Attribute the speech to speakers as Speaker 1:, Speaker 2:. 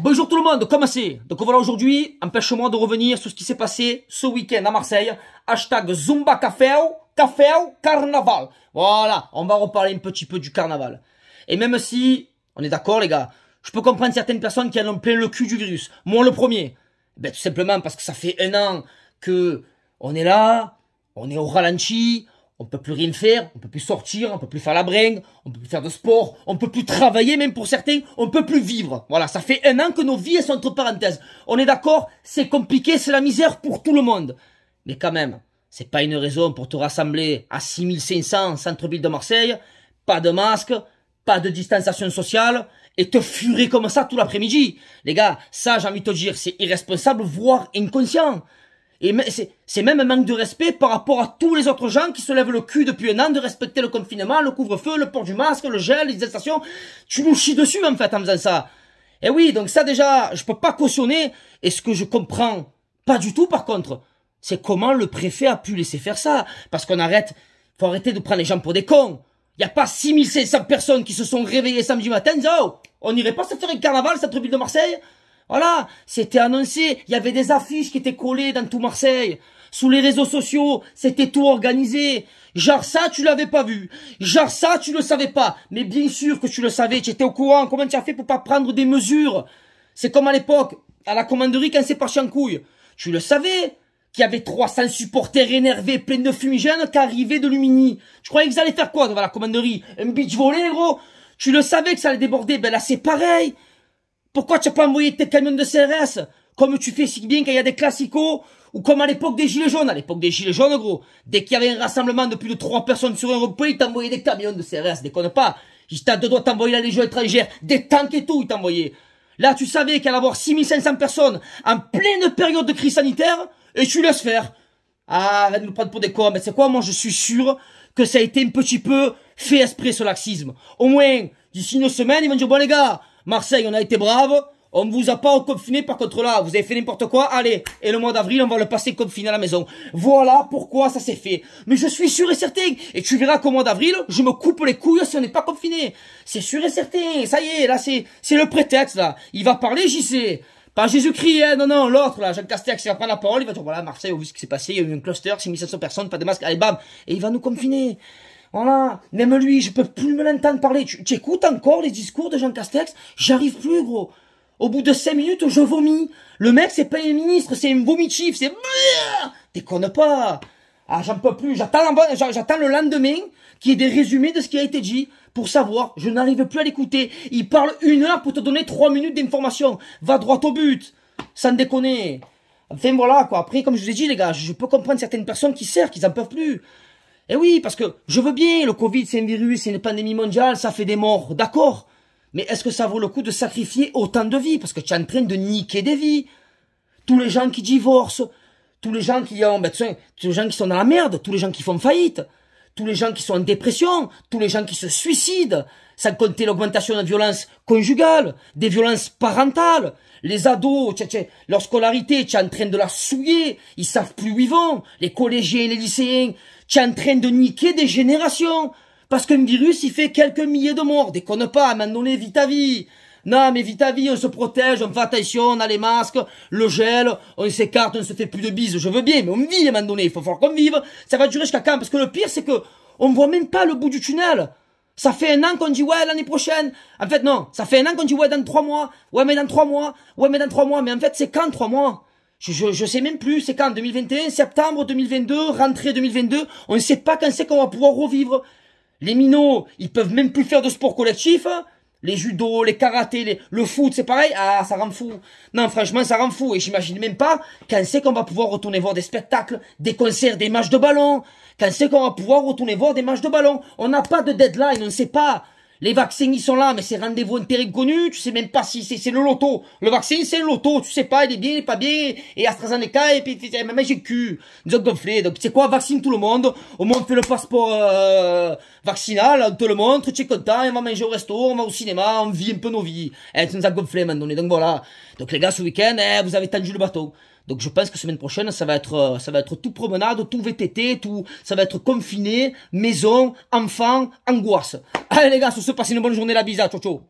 Speaker 1: Bonjour tout le monde, comment c'est Donc voilà aujourd'hui, empêche-moi de revenir sur ce qui s'est passé ce week-end à Marseille. Hashtag Zumba Café Carnaval. Voilà, on va reparler un petit peu du carnaval. Et même si, on est d'accord les gars, je peux comprendre certaines personnes qui en ont plein le cul du virus. Moi le premier. Eh ben tout simplement parce que ça fait un an que on est là, on est au ralenti, on peut plus rien faire, on peut plus sortir, on peut plus faire la bringue, on peut plus faire de sport, on peut plus travailler même pour certains, on peut plus vivre. Voilà, ça fait un an que nos vies sont entre parenthèses. On est d'accord, c'est compliqué, c'est la misère pour tout le monde. Mais quand même, c'est pas une raison pour te rassembler à 6500 centre-ville de Marseille, pas de masque, pas de distanciation sociale, et te furer comme ça tout l'après-midi. Les gars, ça j'ai envie de te dire, c'est irresponsable, voire inconscient. Et c'est même un manque de respect par rapport à tous les autres gens qui se lèvent le cul depuis un an de respecter le confinement, le couvre-feu, le port du masque, le gel, les installations. Tu nous chies dessus en fait en faisant ça. Et eh oui, donc ça déjà, je peux pas cautionner. Et ce que je comprends pas du tout par contre, c'est comment le préfet a pu laisser faire ça. Parce qu'on arrête, faut arrêter de prendre les gens pour des cons. Il n'y a pas 6500 personnes qui se sont réveillées samedi matin oh, on n'irait pas se faire un carnaval, cette tribu de Marseille voilà, c'était annoncé, il y avait des affiches qui étaient collées dans tout Marseille. Sous les réseaux sociaux, c'était tout organisé. Genre ça, tu l'avais pas vu. Genre ça, tu le savais pas. Mais bien sûr que tu le savais, tu étais au courant. Comment tu as fait pour pas prendre des mesures C'est comme à l'époque, à la commanderie, quand c'est parti en couille. Tu le savais qu'il y avait 300 supporters énervés, pleins de fumigènes, qui arrivaient de Lumini. Tu croyais que vous allaient faire quoi devant la commanderie Un beach volé, gros Tu le savais que ça allait déborder. Ben là, c'est pareil. Pourquoi tu n'as pas envoyé tes camions de CRS comme tu fais si bien quand il y a des classicos ou comme à l'époque des Gilets jaunes, à l'époque des Gilets jaunes, gros, dès qu'il y avait un rassemblement de plus de trois personnes sur un repas, ils t'envoyaient des camions de CRS, déconne pas. Ils t'ont deux doigts t'envoyer la Légion étrangère, des tanks et tout, ils t'envoyaient. Là, tu savais qu'il allait avoir 6500 personnes en pleine période de crise sanitaire, et tu laisses faire. Ah, arrête de nous prendre pour des cons, mais c'est quoi, moi je suis sûr que ça a été un petit peu fait esprit ce l'axisme. Au moins, d'ici une semaine, ils vont dire, bon les gars, Marseille, on a été brave. On ne vous a pas confiné par contre là, vous avez fait n'importe quoi, allez, et le mois d'avril, on va le passer confiné à la maison. Voilà pourquoi ça s'est fait. Mais je suis sûr et certain, et tu verras qu'au mois d'avril, je me coupe les couilles si on n'est pas confiné. C'est sûr et certain, ça y est, là c'est le prétexte là. Il va parler sais, Pas Jésus-Christ, hein. non, non, l'autre là, Jacques Castex, il va prendre la parole, il va dire voilà, Marseille, vous vu ce qui s'est passé, il y a eu un cluster, 6500 personnes, pas de masque, allez bam, et il va nous confiner. Voilà, même lui, je peux plus me l'entendre parler. Tu, écoutes encore les discours de Jean Castex J'arrive plus, gros. Au bout de cinq minutes, je vomis. Le mec, c'est pas un ministre, c'est un vomitif, c'est... Déconne pas Ah, j'en peux plus, j'attends le lendemain qui est des résumés de ce qui a été dit pour savoir, je n'arrive plus à l'écouter. Il parle une heure pour te donner trois minutes d'information. Va droit au but, sans déconner. Enfin voilà quoi, après comme je vous ai dit les gars, je peux comprendre certaines personnes qui servent, qu'ils en peuvent plus. Eh oui, parce que je veux bien, le Covid c'est un virus, c'est une pandémie mondiale, ça fait des morts, d'accord Mais est-ce que ça vaut le coup de sacrifier autant de vies Parce que tu es en train de niquer des vies. Tous les gens qui divorcent, tous les gens qui ont, ben, tous les gens qui sont dans la merde, tous les gens qui font faillite, tous les gens qui sont en dépression, tous les gens qui se suicident, sans compter l'augmentation de la violence conjugale, des violences parentales, les ados, leur scolarité, tu es en train de la souiller, ils savent plus où ils vont, les collégiens, les lycéens, tu es en train de niquer des générations, parce qu'un virus, il fait quelques milliers de morts, déconne pas, à un moment donné, vite à vie, non, mais vite à vie, on se protège, on fait attention, on a les masques, le gel, on s'écarte, on se fait plus de bises. Je veux bien, mais on vit à un moment donné. Il faut falloir qu'on vive. Ça va durer jusqu'à quand Parce que le pire, c'est que on voit même pas le bout du tunnel. Ça fait un an qu'on dit ouais l'année prochaine. En fait non, ça fait un an qu'on dit ouais dans trois mois. Ouais mais dans trois mois. Ouais mais dans trois mois. Mais en fait c'est quand trois mois je, je, sais même plus, c'est quand 2021, septembre 2022, rentrée 2022, on ne sait pas quand c'est qu'on va pouvoir revivre. Les minots, ils peuvent même plus faire de sport collectif. Les judo, les karatés, le foot, c'est pareil Ah, ça rend fou. Non, franchement, ça rend fou. Et j'imagine même pas quand c'est qu'on va pouvoir retourner voir des spectacles, des concerts, des matchs de ballon. Quand c'est qu'on va pouvoir retourner voir des matchs de ballon. On n'a pas de deadline, on ne sait pas. Les vaccins, ils sont là, mais c'est rendez-vous intérêt connu. Tu sais même pas si c'est le loto. Le vaccin, c'est le loto. Tu sais pas, il est bien, il est pas bien. Et AstraZeneca, et puis même nous Donc, gonflé. Donc, tu sais quoi, vaccine tout le monde. Au moins, on fait le passeport euh, vaccinal. On te le montre. Tu es content. On va manger au resto, on va au cinéma. On vit un peu nos vies. Et eh, tu nous as gonflé maintenant, Donc, voilà. Donc, les gars, ce week-end, eh, vous avez tendu le bateau. Donc je pense que semaine prochaine, ça va être, euh, ça va être tout promenade, tout VTT, tout, ça va être confiné, maison, enfant, angoisse. Allez les gars, sur ce, passez une bonne journée, la bise, ciao ciao.